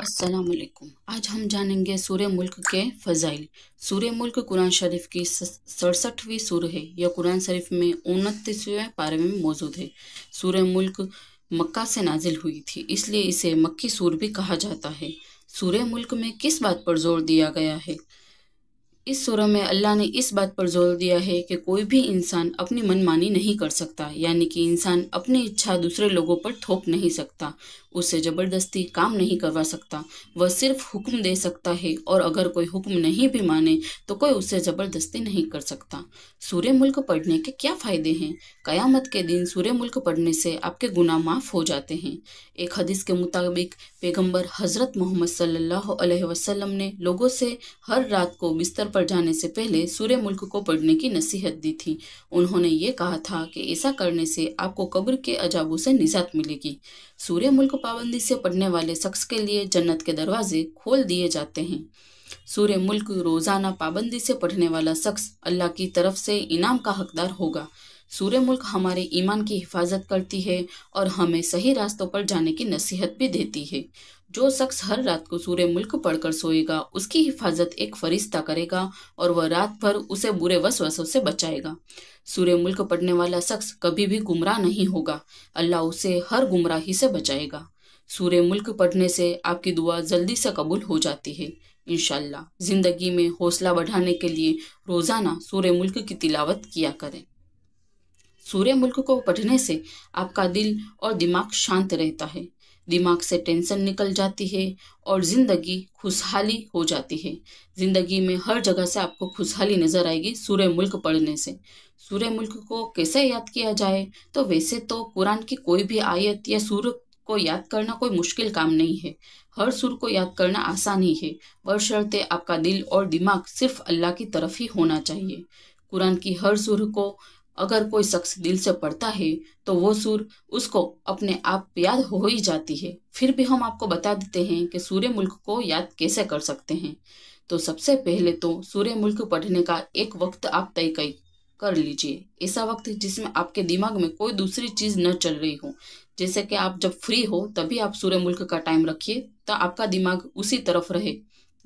असलकुम आज हम जानेंगे सूर्य मुल्क के फ़जाइल सूर्य मुल्क कुरान शरीफ की सड़सठवीं सूर है यह कुरान शरीफ में उनतीसवें पारे में मौजूद है सूर्य मुल्क मक्का से नाजिल हुई थी इसलिए इसे मक्की सूर भी कहा जाता है सूर्य मुल्क में किस बात पर जोर दिया गया है इस सूरह में अल्लाह ने इस बात पर जोर दिया है कि कोई भी इंसान अपनी मनमानी नहीं कर सकता यानी कि इंसान अपनी इच्छा दूसरे लोगों पर थोप नहीं सकता उसे ज़बरदस्ती काम नहीं करवा सकता वह सिर्फ हुक्म दे सकता है और अगर कोई हुक्म नहीं भी माने तो कोई उसे ज़बरदस्ती नहीं कर सकता सूर्य मुल्क पढ़ने के क्या फ़ायदे हैं क़यामत के दिन सूर्य मुल्क पढ़ने से आपके गुनाह माफ़ हो जाते हैं एक हदीस के मुताबिक पैगम्बर हज़रत मोहम्मद सल्लाम ने लोगों से हर रात को बिस्तर पर पर जाने से पहले सूर्य मुल्क को पढ़ने की नसीहत दी थी उन्होंने ये कहा था कि ऐसा करने से आपको कब्र के अजाबों से निजात मिलेगी सूर्य मुल्क पाबंदी से पढ़ने वाले शख्स के लिए जन्नत के दरवाजे खोल दिए जाते हैं सूर्य मुल्क रोज़ाना पाबंदी से पढ़ने वाला शख्स अल्लाह की तरफ से इनाम का हकदार होगा सूर्य मुल्क हमारे ईमान की हिफाजत करती है और हमें सही रास्तों पर जाने की नसीहत भी देती है जो शख्स हर रात को सूर्य मुल्क पढ़कर सोएगा उसकी हिफाजत एक फरिश्ता करेगा और वह रात भर उसे बुरे वसवसों से बचाएगा सूर्य मुल्क पढ़ने वाला शख्स कभी भी गुमराह नहीं होगा अल्लाह उसे हर गुमराही से बचाएगा सूर्य मुल्क पढ़ने से आपकी दुआ जल्दी से कबूल हो जाती है इन ज़िंदगी में हौसला बढ़ाने के लिए रोज़ाना सूर्य मुल्क की तिलावत किया करें सूर्य मुल्क को पढ़ने से आपका दिल और दिमाग शांत रहता है दिमाग से टेंशन निकल जाती है और ज़िंदगी खुशहाली हो जाती है ज़िंदगी में हर जगह से आपको खुशहाली नज़र आएगी सूर्य मुल्क पढ़ने से सूर्य मुल्क को कैसे याद किया जाए तो वैसे तो कुरान की कोई भी आयत या सूर्य को याद करना कोई मुश्किल काम नहीं है हर सुर को याद करना आसान ही है बशर्ते आपका दिल और दिमाग सिर्फ अल्लाह की तरफ ही होना चाहिए कुरान की हर सुर को अगर कोई शख्स दिल से पढ़ता है तो वो सूर उसको अपने आप याद हो ही जाती है फिर भी हम आपको बता देते हैं कि सूर्य मुल्क को याद कैसे कर सकते हैं तो सबसे पहले तो सूर्य मुल्क पढ़ने का एक वक्त आप तय कर लीजिए ऐसा वक्त जिसमें आपके दिमाग में कोई दूसरी चीज़ न चल रही हो जैसे कि आप जब फ्री हो तभी आप सूर्य मुल्क का टाइम रखिए तो आपका दिमाग उसी तरफ रहे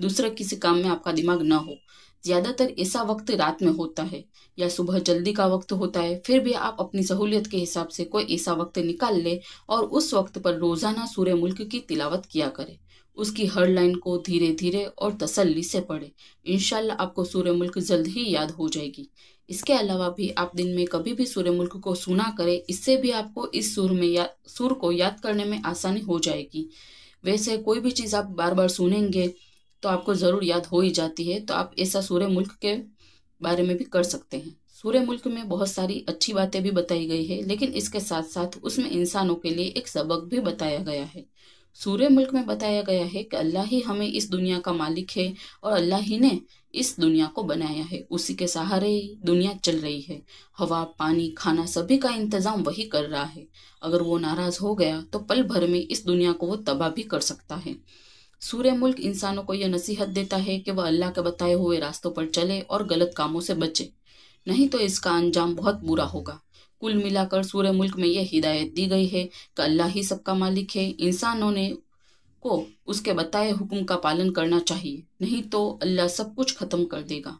दूसरा किसी काम में आपका दिमाग ना हो ज़्यादातर ऐसा वक्त रात में होता है या सुबह जल्दी का वक्त होता है फिर भी आप अपनी सहूलियत के हिसाब से कोई ऐसा वक्त निकाल ले और उस वक्त पर रोज़ाना सूर्य मुल्क की तिलावत किया करें उसकी हर लाइन को धीरे धीरे और तसल्ली से पढ़े इनशाला आपको सूर्य मुल्क जल्द ही याद हो जाएगी इसके अलावा भी आप दिन में कभी भी सूर्य मुल्क को सुना करें इससे भी आपको इस सुर में या सुर को याद करने में आसानी हो जाएगी वैसे कोई भी चीज़ आप बार बार सुनेंगे तो आपको ज़रूर याद हो ही जाती है तो आप ऐसा सूर्य मुल्क के बारे में भी कर सकते हैं सूर्य मुल्क में बहुत सारी अच्छी बातें भी बताई गई है लेकिन इसके साथ साथ उसमें इंसानों के लिए एक सबक भी बताया गया है सूर्य मुल्क में बताया गया है कि अल्लाह ही हमें इस दुनिया का मालिक है और अल्लाह ही ने इस दुनिया को बनाया है उसी के सहारे ही दुनिया चल रही है हवा पानी खाना सभी का इंतजाम वही कर रहा है अगर वो नाराज हो गया तो पल भर में इस दुनिया को वो तबाह भी कर सकता है सूर्य मुल्क इंसानों को यह नसीहत देता है कि वह अल्लाह के बताए हुए रास्तों पर चले और गलत कामों से बचे नहीं तो इसका अंजाम बहुत बुरा होगा कुल मिलाकर सूर्य मुल्क में यह हिदायत दी गई है कि अल्लाह ही सबका मालिक है इंसानों ने को उसके बताए हुक्म का पालन करना चाहिए नहीं तो अल्लाह सब कुछ ख़त्म कर देगा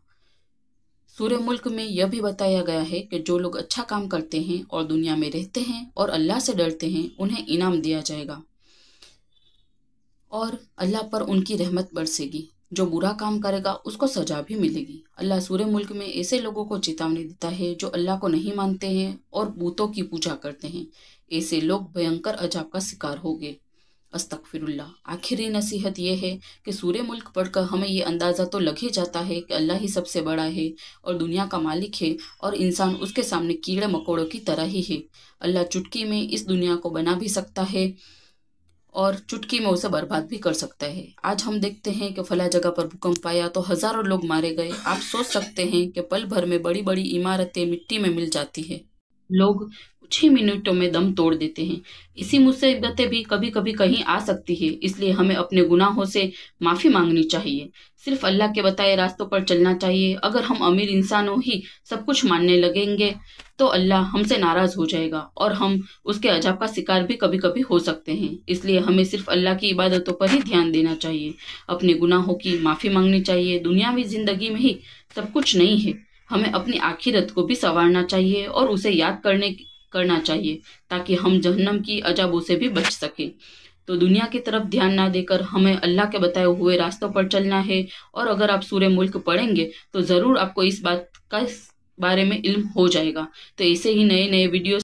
सूर्य मुल्क में यह भी बताया गया है कि जो लोग अच्छा काम करते हैं और दुनिया में रहते हैं और अल्लाह से डरते हैं उन्हें इनाम दिया जाएगा और अल्लाह पर उनकी रहमत बरसेगी जो बुरा काम करेगा उसको सजा भी मिलेगी अल्लाह सूर्य मुल्क में ऐसे लोगों को चेतावनी देता है जो अल्लाह को नहीं मानते हैं और बूतों की पूजा करते हैं ऐसे लोग भयंकर अजाब का शिकार हो गए अस्तकफिरल्ला आखिरी नसीहत यह है कि सूर्य मुल्क पढ़कर हमें ये अंदाज़ा तो लग ही जाता है कि अल्लाह ही सबसे बड़ा है और दुनिया का मालिक है और इंसान उसके सामने कीड़े मकोड़ों की तरह ही है अल्लाह चुटकी में इस दुनिया को बना भी सकता है और चुटकी में उसे बर्बाद भी कर सकता है आज हम देखते हैं कि फला जगह पर भूकंप आया तो हजारों लोग मारे गए आप सोच सकते हैं कि पल भर में बड़ी बड़ी इमारतें मिट्टी में मिल जाती है लोग छः मिनटों में दम तोड़ देते हैं इसी मुसीबतें भी कभी कभी कहीं आ सकती है इसलिए हमें अपने गुनाहों से माफ़ी मांगनी चाहिए सिर्फ अल्लाह के बताए रास्तों पर चलना चाहिए अगर हम अमीर इंसानों ही सब कुछ मानने लगेंगे तो अल्लाह हमसे नाराज़ हो जाएगा और हम उसके अजाब का शिकार भी कभी कभी हो सकते हैं इसलिए हमें सिर्फ अल्लाह की इबादतों पर ही ध्यान देना चाहिए अपने गुनाहों की माफ़ी मांगनी चाहिए दुनियावी ज़िंदगी में ही सब कुछ नहीं है हमें अपनी आखिरत को भी संवारना चाहिए और उसे याद करने करना चाहिए ताकि हम जहन्नम की अजाबों से भी बच सकें तो दुनिया की तरफ ध्यान ना देकर हमें अल्लाह के बताए हुए रास्तों पर चलना है और अगर आप सूर्य मुल्क पढ़ेंगे तो ज़रूर आपको इस बात का इस बारे में इल्म हो जाएगा तो ऐसे ही नए नए वीडियो